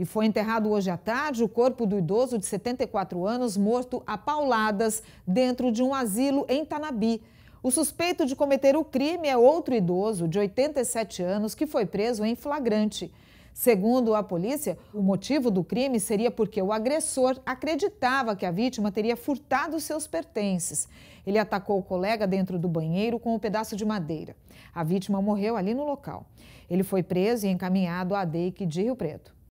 E foi enterrado hoje à tarde o corpo do idoso de 74 anos, morto a pauladas dentro de um asilo em Tanabi. O suspeito de cometer o crime é outro idoso de 87 anos que foi preso em flagrante. Segundo a polícia, o motivo do crime seria porque o agressor acreditava que a vítima teria furtado seus pertences. Ele atacou o colega dentro do banheiro com um pedaço de madeira. A vítima morreu ali no local. Ele foi preso e encaminhado à DEIC de Rio Preto.